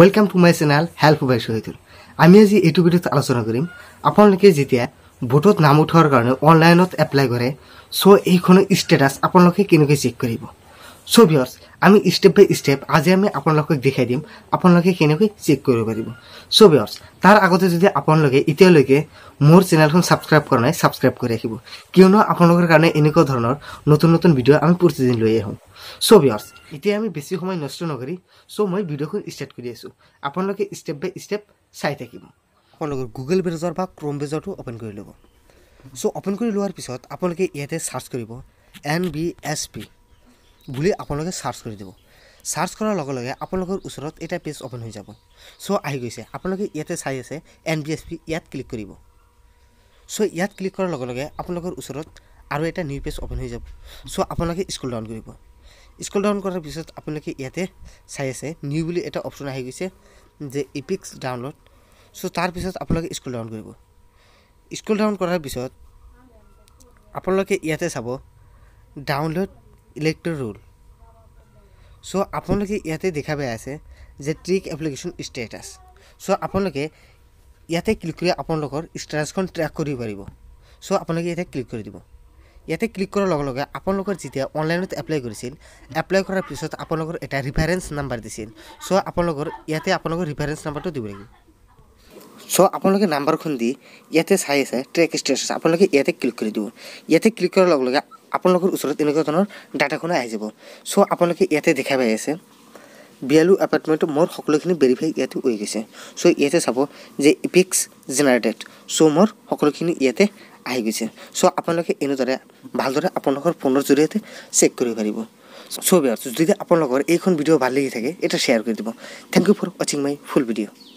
welcome to my channel help by Shahidul আমি আজি এইটো ভিডিঅ'ত আলোচনা কৰিম আপোনালোকে যেতিয়া ভোটত নাম উঠোৱাৰ কাৰণে অনলাইনত এপ্লাই কৰে চ' এইখনৰ ষ্টেটাছ আপোনালোকে কেনেকৈ চেক কৰিব চ' ভিয়ৰ্ছ আমি ষ্টেপ বাই ষ্টেপ আজি আমি আপোনালোকক দেখাই দিম আপোনালোকে কেনেকৈ চেক কৰিব পাৰিব চ' ভিয়ৰ্ছ তাৰ আগতে যদি আপোনালোকে এতিয়ালৈকে মোৰ চেনেলখন ছাবস্ক্ৰাইব কৰা নাই ছাবস্ক্ৰাইব কৰি ৰাখিব কিয়নো আপোনালোকৰ কাৰণে এনেকুৱা ধৰণৰ নতুন নতুন ভিডিঅ' আমি প্ৰতিদিন লৈ আহোঁ চ' ভিয়ৰ্ছ এতিয়া আমি বেছি সময় নষ্ট নকৰি চ' মই ভিডিঅ'খন ষ্টাৰ্ট কৰি আছোঁ আপোনালোকে ষ্টেপ বাই ষ্টেপ চাই থাকিব আপোনালোকৰ গুগল পেজৰ বা ক্ৰম পেজৰটো অ'পেন কৰি ল'ব চ' অ'পেন কৰি লোৱাৰ পিছত আপোনালোকে ইয়াতে ছাৰ্চ কৰিব এন বি এছ পি বুলি আপোনালোকে চাৰ্চ কৰি দিব চাৰ্চ কৰাৰ লগে লগে আপোনালোকৰ ওচৰত এটা পেজ অ'পেন হৈ যাব চ' আহি গৈছে আপোনালোকে ইয়াতে চাই আছে এন বি এছ পি ইয়াত ক্লিক কৰিব চ' ইয়াত ক্লিক কৰাৰ লগে লগে আপোনালোকৰ ওচৰত আৰু এটা নিউ পেজ অ'পেন হৈ যাব চ' আপোনালোকে স্কুল ডাউন কৰিব স্কুল ডাউন কৰাৰ পিছত আপোনালোকে ইয়াতে চাই আছে নিউ বুলি এটা অপশ্যন আহি গৈছে যে ইপিক্স ডাউনলোড চ' তাৰপিছত আপোনালোকে স্কুল ডাউন কৰিব স্কুল ডাউন কৰাৰ পিছত আপোনালোকে ইয়াতে চাব ডাউনলোড ইলেক্ট্ৰ ৰুল চ' আপোনালোকে ইয়াতে দেখা পাই আছে যে ট্ৰিক এপ্লিকেশ্যন ষ্টেটাছ চ' আপোনালোকে ইয়াতে ক্লিক কৰি আপোনালোকৰ ষ্টেটাছখন ট্ৰেক কৰিব পাৰিব চ' আপোনালোকে ইয়াতে ক্লিক কৰি দিব ইয়াতে ক্লিক কৰাৰ লগে লগে আপোনালোকৰ যেতিয়া অনলাইনত এপ্লাই কৰিছিল এপ্লাই কৰাৰ পিছত আপোনালোকৰ এটা ৰেফাৰেঞ্চ নাম্বাৰ দিছিল চ' আপোনালোকৰ ইয়াতে আপোনালোকৰ ৰেফাৰেঞ্চ নাম্বাৰটো দিব লাগিব চ' আপোনালোকে নাম্বাৰখন দি ইয়াতে চাই আছে ট্ৰেক ষ্টেটাছ আপোনালোকে ইয়াতে ক্লিক কৰি দিব ইয়াতে ক্লিক কৰাৰ লগে লগে আপোনালোকৰ ওচৰত এনেকুৱা ধৰণৰ ডাটাখন আহি যাব চ' আপোনালোকে ইয়াতে দেখা পাই আছে বিয়ালু এপাৰ্টমেণ্টত মোৰ সকলোখিনি ভেৰিফাই ইয়াতে হৈ গৈছে চ' ইয়াতে চাব যে ইপিক্স জেনেৰেটেড চ' মোৰ সকলোখিনি ইয়াতে আহি গৈছে চ' আপোনালোকে এনেদৰে ভালদৰে আপোনালোকৰ ফোনৰ জৰিয়তে চেক কৰিব পাৰিব চ' বিয়াৰ যদি আপোনালোকৰ এইখন ভিডিঅ' ভাল লাগি থাকে এটা শ্বেয়াৰ কৰি দিব থেংক ইউ ফৰ ৱাচিং মাই ফুল ভিডিঅ'